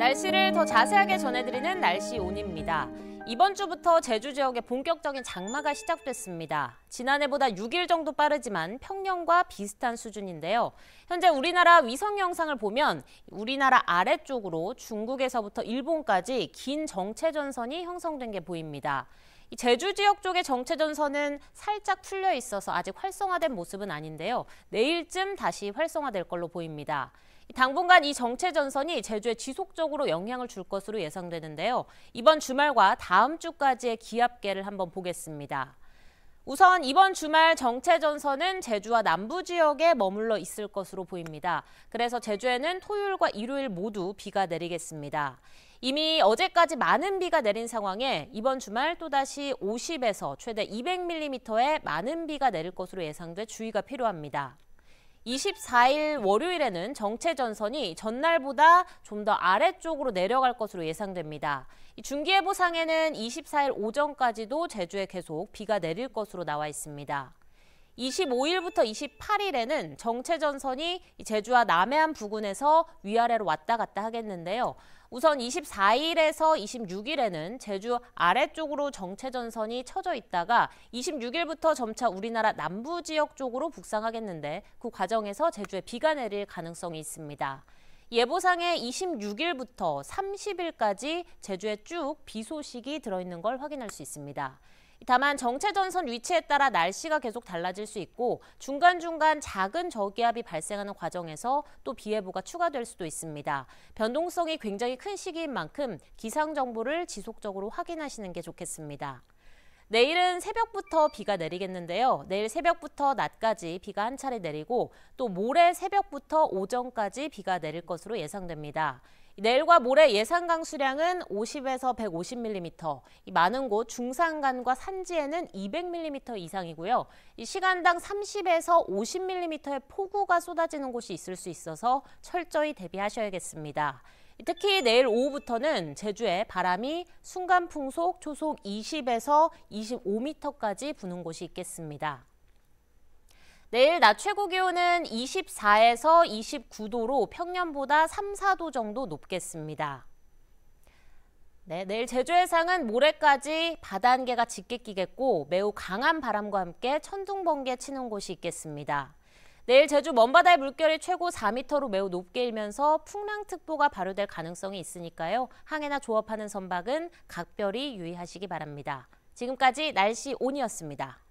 날씨를 더 자세하게 전해드리는 날씨온입니다. 이번 주부터 제주 지역에 본격적인 장마가 시작됐습니다. 지난해보다 6일 정도 빠르지만 평년과 비슷한 수준인데요. 현재 우리나라 위성 영상을 보면 우리나라 아래쪽으로 중국에서부터 일본까지 긴 정체전선이 형성된 게 보입니다. 제주 지역 쪽의 정체전선은 살짝 풀려 있어서 아직 활성화된 모습은 아닌데요. 내일쯤 다시 활성화될 걸로 보입니다. 당분간 이 정체 전선이 제주에 지속적으로 영향을 줄 것으로 예상되는데요. 이번 주말과 다음 주까지의 기압계를 한번 보겠습니다. 우선 이번 주말 정체 전선은 제주와 남부 지역에 머물러 있을 것으로 보입니다. 그래서 제주에는 토요일과 일요일 모두 비가 내리겠습니다. 이미 어제까지 많은 비가 내린 상황에 이번 주말 또다시 50에서 최대 200mm의 많은 비가 내릴 것으로 예상돼 주의가 필요합니다. 24일 월요일에는 정체 전선이 전날보다 좀 더 아래쪽으로 내려갈 것으로 예상됩니다. 중기예보 상에는 24일 오전까지도 제주에 계속 비가 내릴 것으로 나와 있습니다. 25일부터 28일에는 정체 전선이 제주와 남해안 부근에서 위아래로 왔다 갔다 하겠는데요. 우선 24일에서 26일에는 제주 아래쪽으로 정체전선이 쳐져 있다가 26일부터 점차 우리나라 남부 지역 쪽으로 북상하겠는데 그 과정에서 제주에 비가 내릴 가능성이 있습니다. 예보상에 26일부터 30일까지 제주에 쭉 비 소식이 들어있는 걸 확인할 수 있습니다. 다만 정체 전선 위치에 따라 날씨가 계속 달라질 수 있고 중간중간 작은 저기압이 발생하는 과정에서 또 비 예보가 추가될 수도 있습니다. 변동성이 굉장히 큰 시기인 만큼 기상 정보를 지속적으로 확인하시는 게 좋겠습니다. 내일은 새벽부터 비가 내리겠는데요. 내일 새벽부터 낮까지 비가 한 차례 내리고 또 모레 새벽부터 오전까지 비가 내릴 것으로 예상됩니다. 내일과 모레 예상 강수량은 50에서 150mm, 많은 곳 중산간과 산지에는 200mm 이상이고요. 시간당 30에서 50mm의 폭우가 쏟아지는 곳이 있을 수 있어서 철저히 대비하셔야겠습니다. 특히 내일 오후부터는 제주에 바람이 순간 풍속 초속 20에서 25m까지 부는 곳이 있겠습니다. 내일 낮 최고 기온은 24에서 29도로 평년보다 3, 4도 정도 높겠습니다. 네, 내일 제주 해상은 모레까지 바다 안개가 짙게 끼겠고 매우 강한 바람과 함께 천둥 번개 치는 곳이 있겠습니다. 내일 제주 먼바다의 물결이 최고 4m로 매우 높게 일면서 풍랑특보가 발효될 가능성이 있으니까요. 항해나 조업하는 선박은 각별히 유의하시기 바랍니다. 지금까지 날씨 온이었습니다.